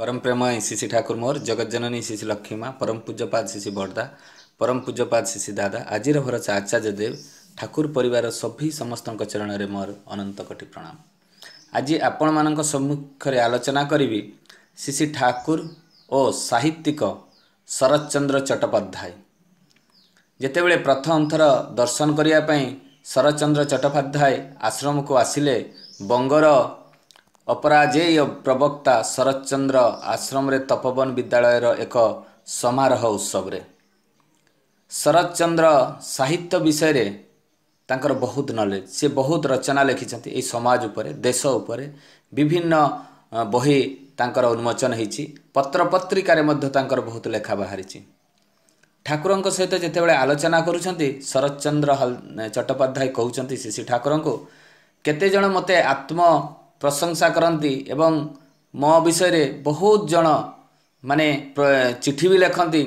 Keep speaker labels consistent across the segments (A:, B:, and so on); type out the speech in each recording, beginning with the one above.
A: ପରମ ପ୍ରେମ ଶିଶି ଠାକୁର ମୋର ଜଗତ ଜନନୀ ଶିଶି ଲକ୍ଷ୍ମୀ ମା ପରମ ପୂଜ୍ୟପାଦ ଶିଶି ବର୍ଦ୍ଧା ପରମ ପୂଜ୍ୟପାଦ ଶିଶି ଦାଦା ଆଜିର ଭରସା ଆଚାର୍ଯ୍ୟ ଦେବ ଠାକୁର ପରିବାର ସଭି ସମସ୍ତଙ୍କ ଚରଣରେ ମୋର ଅନନ୍ତ କୋଟି ପ୍ରଣାମ ଆଜି ଆପଣମାନଙ୍କ ସମ୍ମୁଖରେ ଆଲୋଚନା କରିବି ଶିଶି ଠାକୁର ଓ ସାହିତ୍ୟିକ ଶରତ ଚନ୍ଦ୍ର ଚଟ୍ଟୋପାଧ୍ୟାୟ ଯେତେବେଳେ ପ୍ରଥମ ଥର ଦର୍ଶନ କରିବା ପାଇଁ ଶରତ ଚନ୍ଦ୍ର ଚଟ୍ଟୋପାଧ୍ୟାୟ ଆଶ୍ରମକୁ ଆସିଲେ ବଙ୍ଗର ଅପରାଜେୟ ପ୍ରବକ୍ତା ଶରତ ଚନ୍ଦ୍ର ଆଶ୍ରମରେ ତପବନ ବିଦ୍ୟାଳୟର ଏକ ସମାରୋହ ଉତ୍ସବରେ ଶରତ ଚନ୍ଦ୍ର ସାହିତ୍ୟ ବିଷୟରେ ତାଙ୍କର ବହୁତ ନଲେଜ ସେ ବହୁତ ରଚନା ଲେଖିଛନ୍ତି ଏଇ ସମାଜ ଉପରେ ଦେଶ ଉପରେ ବିଭିନ୍ନ ବହି ତାଙ୍କର ଉନ୍ମୋଚନ ହୋଇଛି ପତ୍ରପତ୍ରିକାରେ ମଧ୍ୟ ତାଙ୍କର ବହୁତ ଲେଖା ବାହାରିଛି ଠାକୁରଙ୍କ ସହିତ ଯେତେବେଳେ ଆଲୋଚନା କରୁଛନ୍ତି ଶରତ ଚନ୍ଦ୍ର ଚଟ୍ଟୋପାଧ୍ୟାୟ କହୁଛନ୍ତି ଶ୍ରୀ ଠାକୁରଙ୍କୁ କେତେଜଣ ମୋତେ ଆତ୍ମ ପ୍ରଶଂସା କରନ୍ତି ଏବଂ ମୋ ବିଷୟରେ ବହୁତ ଜଣ ମାନେ ଚିଠି ବି ଲେଖନ୍ତି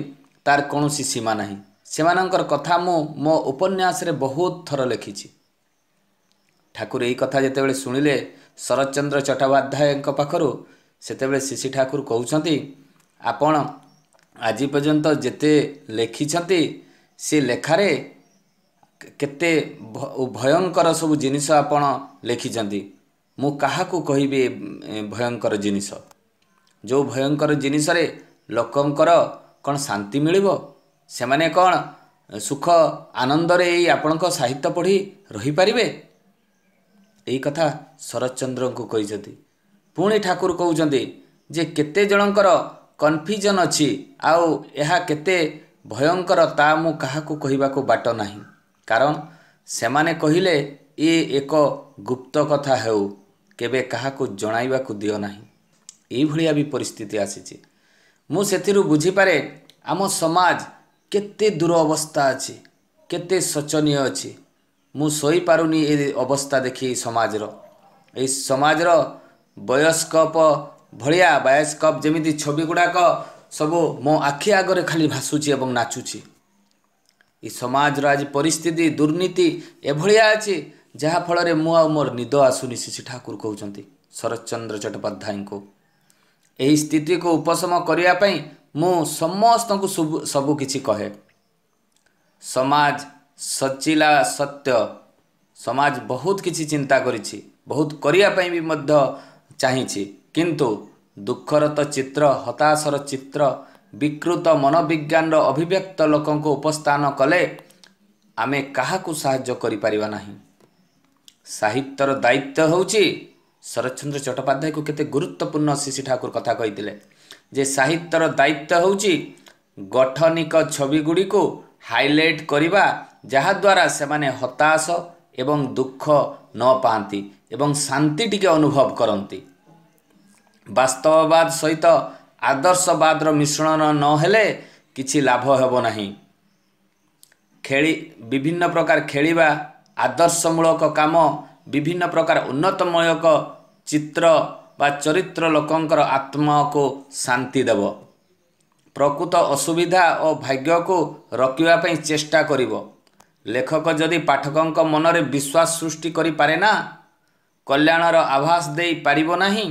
A: ତାର କୌଣସି ସୀମା ନାହିଁ ସେମାନଙ୍କର କଥା ମୁଁ ମୋ ଉପନ୍ୟାସରେ ବହୁତ ଥର ଲେଖିଛି ଠାକୁର ଏହି କଥା ଯେତେବେଳେ ଶୁଣିଲେ ଶରତ ଚନ୍ଦ୍ର ଚଟ୍ଟୋପାଧ୍ୟାୟଙ୍କ ପାଖରୁ ସେତେବେଳେ ଶିଶି ଠାକୁର କହୁଛନ୍ତି ଆପଣ ଆଜି ପର୍ଯ୍ୟନ୍ତ ଯେତେ ଲେଖିଛନ୍ତି ସେ ଲେଖାରେ କେତେ ଭୟଙ୍କର ସବୁ ଜିନିଷ ଆପଣ ଲେଖିଛନ୍ତି ମୁଁ କାହାକୁ କହିବି ଭୟଙ୍କର ଜିନିଷ ଯେଉଁ ଭୟଙ୍କର ଜିନିଷରେ ଲୋକଙ୍କର କ'ଣ ଶାନ୍ତି ମିଳିବ ସେମାନେ କ'ଣ ସୁଖ ଆନନ୍ଦରେ ଏଇ ଆପଣଙ୍କ ସାହିତ୍ୟ ପଢ଼ି ରହିପାରିବେ ଏଇ କଥା ଶରତ ଚନ୍ଦ୍ରଙ୍କୁ କହିଛନ୍ତି ପୁଣି ଠାକୁର କହୁଛନ୍ତି ଯେ କେତେ ଜଣଙ୍କର କନଫ୍ୟୁଜନ୍ ଅଛି ଆଉ ଏହା କେତେ ଭୟଙ୍କର ତା ମୁଁ କାହାକୁ କହିବାକୁ ବାଟ ନାହିଁ କାରଣ ସେମାନେ କହିଲେ ଇଏ ଏକ ଗୁପ୍ତ କଥା ହେଉ କେବେ କାହାକୁ ଜଣାଇବାକୁ ଦିଅ ନାହିଁ ଏଇଭଳିଆ ବି ପରିସ୍ଥିତି ଆସିଛି ମୁଁ ସେଥିରୁ ବୁଝିପାରେ ଆମ ସମାଜ କେତେ ଦୂର ଅବସ୍ଥା ଅଛି କେତେ ଶୋଚନୀୟ ଅଛି ମୁଁ ଶୋଇପାରୁନି ଏ ଅବସ୍ଥା ଦେଖି ଏଇ ସମାଜର ଏଇ ସମାଜର ବୟସ୍କପ ଭଳିଆ ବାୟସ୍କପ ଯେମିତି ଛବି ଗୁଡ଼ାକ ସବୁ ମୋ ଆଖି ଆଗରେ ଖାଲି ଭାସୁଛି ଏବଂ ନାଚୁଛି ଏ ସମାଜର ଆଜି ପରିସ୍ଥିତି ଦୁର୍ନୀତି ଏଭଳିଆ ଅଛି ଯାହାଫଳରେ ମୁଁ ଆଉ ମୋର ନିଦ ଆସୁନି ଶିଶି ଠାକୁର କହୁଛନ୍ତି ଶରତ ଚନ୍ଦ୍ର ଚଟ୍ଟୋପାଧ୍ୟାୟଙ୍କୁ ଏହି ସ୍ଥିତିକୁ ଉପଶମ କରିବା ପାଇଁ ମୁଁ ସମସ୍ତଙ୍କୁ ସବୁ ସବୁକିଛି କହେ ସମାଜ ସଚିଲା ସତ୍ୟ ସମାଜ ବହୁତ କିଛି ଚିନ୍ତା କରିଛି ବହୁତ କରିବା ପାଇଁ ବି ମଧ୍ୟ ଚାହିଁଛି କିନ୍ତୁ ଦୁଃଖର ତ ଚିତ୍ର ହତାଶର ଚିତ୍ର ବିକୃତ ମନୋବିଜ୍ଞାନର ଅଭିବ୍ୟକ୍ତ ଲୋକଙ୍କୁ ଉପସ୍ଥାନ କଲେ ଆମେ କାହାକୁ ସାହାଯ୍ୟ କରିପାରିବା ନାହିଁ ସାହିତ୍ୟର ଦାୟିତ୍ୱ ହେଉଛି ଶରତଚନ୍ଦ୍ର ଚଟ୍ଟୋପାଧ୍ୟାୟକୁ କେତେ ଗୁରୁତ୍ୱପୂର୍ଣ୍ଣ ଶିଶି ଠାକୁର କଥା କହିଥିଲେ ଯେ ସାହିତ୍ୟର ଦାୟିତ୍ୱ ହେଉଛି ଗଠନିକ ଛବିଗୁଡ଼ିକୁ ହାଇଲାଇଟ୍ କରିବା ଯାହାଦ୍ୱାରା ସେମାନେ ହତାଶ ଏବଂ ଦୁଃଖ ନ ପାଆନ୍ତି ଏବଂ ଶାନ୍ତି ଟିକେ ଅନୁଭବ କରନ୍ତି ବାସ୍ତବବାଦ ସହିତ ଆଦର୍ଶବାଦର ମିଶ୍ରଣ ନହେଲେ କିଛି ଲାଭ ହେବ ନାହିଁ ଖେଳି ବିଭିନ୍ନ ପ୍ରକାର ଖେଳିବା ଆଦର୍ଶମୂଳକ କାମ ବିଭିନ୍ନ ପ୍ରକାର ଉନ୍ନତମୟକ ଚିତ୍ର ବା ଚରିତ୍ର ଲୋକଙ୍କର ଆତ୍ମାକୁ ଶାନ୍ତି ଦେବ ପ୍ରକୃତ ଅସୁବିଧା ଓ ଭାଗ୍ୟକୁ ରଖିବା ପାଇଁ ଚେଷ୍ଟା କରିବ ଲେଖକ ଯଦି ପାଠକଙ୍କ ମନରେ ବିଶ୍ୱାସ ସୃଷ୍ଟି କରିପାରେ ନା କଲ୍ୟାଣର ଆଭାସ ଦେଇପାରିବ ନାହିଁ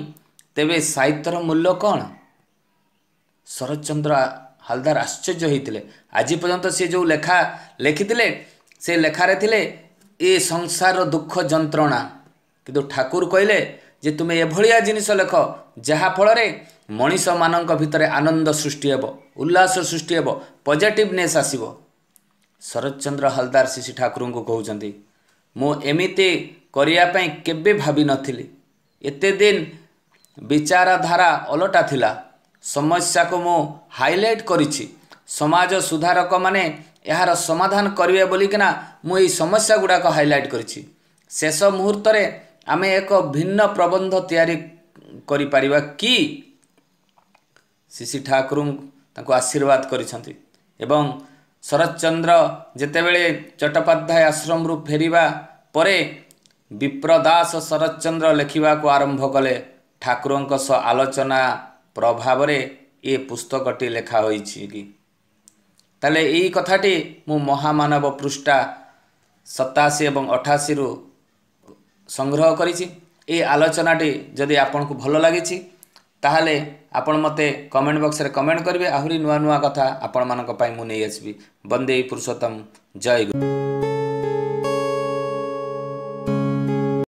A: ତେବେ ସାହିତ୍ୟର ମୂଲ୍ୟ କ'ଣ ଶରତ ଚନ୍ଦ୍ର ହାଲଦାର ଆଶ୍ଚର୍ଯ୍ୟ ହୋଇଥିଲେ ଆଜି ପର୍ଯ୍ୟନ୍ତ ସିଏ ଯେଉଁ ଲେଖା ଲେଖିଥିଲେ ସେ ଲେଖାରେ ଥିଲେ ଏ ସଂସାରର ଦୁଃଖ ଯନ୍ତ୍ରଣା କିନ୍ତୁ ଠାକୁର କହିଲେ ଯେ ତୁମେ ଏଭଳିଆ ଜିନିଷ ଲେଖ ଯାହାଫଳରେ ମଣିଷମାନଙ୍କ ଭିତରେ ଆନନ୍ଦ ସୃଷ୍ଟି ହେବ ଉଲ୍ଲାସ ସୃଷ୍ଟି ହେବ ପଜିଟିଭନେସ୍ ଆସିବ ଶରତ ଚନ୍ଦ୍ର ହାଲଦାର ଶିଶି ଠାକୁରଙ୍କୁ କହୁଛନ୍ତି ମୁଁ ଏମିତି କରିବା ପାଇଁ କେବେ ଭାବିନଥିଲି ଏତେ ଦିନ ବିଚାରଧାରା ଅଲଟା ଥିଲା ସମସ୍ୟାକୁ ମୁଁ ହାଇଲାଇଟ୍ କରିଛି ସମାଜ ସୁଧାରକମାନେ ଏହାର ସମାଧାନ କରିବେ ବୋଲିକିନା ମୁଁ ଏହି ସମସ୍ୟା ଗୁଡ଼ାକ ହାଇଲାଇଟ୍ କରିଛି ଶେଷ ମୁହୂର୍ତ୍ତରେ ଆମେ ଏକ ଭିନ୍ନ ପ୍ରବନ୍ଧ ତିଆରି କରିପାରିବା କି ଶିଶି ଠାକୁର ତାଙ୍କୁ ଆଶୀର୍ବାଦ କରିଛନ୍ତି ଏବଂ ଶରତ ଚନ୍ଦ୍ର ଯେତେବେଳେ ଚଟ୍ଟୋପାଧ୍ୟାୟ ଆଶ୍ରମରୁ ଫେରିବା ପରେ ବିପ୍ରଦାସ ଶରତ ଚନ୍ଦ୍ର ଲେଖିବାକୁ ଆରମ୍ଭ କଲେ ଠାକୁରଙ୍କ ସହ ଆଲୋଚନା ପ୍ରଭାବରେ ଏ ପୁସ୍ତକଟି ଲେଖା ହୋଇଛି କି ତାହେଲେ ଏଇ କଥାଟି ମୁଁ ମହାମାନବ ପୃଷ୍ଠା ସତାଅଶୀ ଏବଂ ଅଠାଅଶୀରୁ ସଂଗ୍ରହ କରିଛି ଏ ଆଲୋଚନାଟି ଯଦି ଆପଣଙ୍କୁ ଭଲ ଲାଗିଛି ତାହେଲେ ଆପଣ ମୋତେ କମେଣ୍ଟ ବକ୍ସରେ କମେଣ୍ଟ କରିବେ ଆହୁରି ନୂଆ ନୂଆ କଥା ଆପଣମାନଙ୍କ ପାଇଁ ମୁଁ ନେଇ ଆସିବି ବନ୍ଦେ ପୁରୁଷୋତ୍ତମ ଜୟ ଗୁରୁ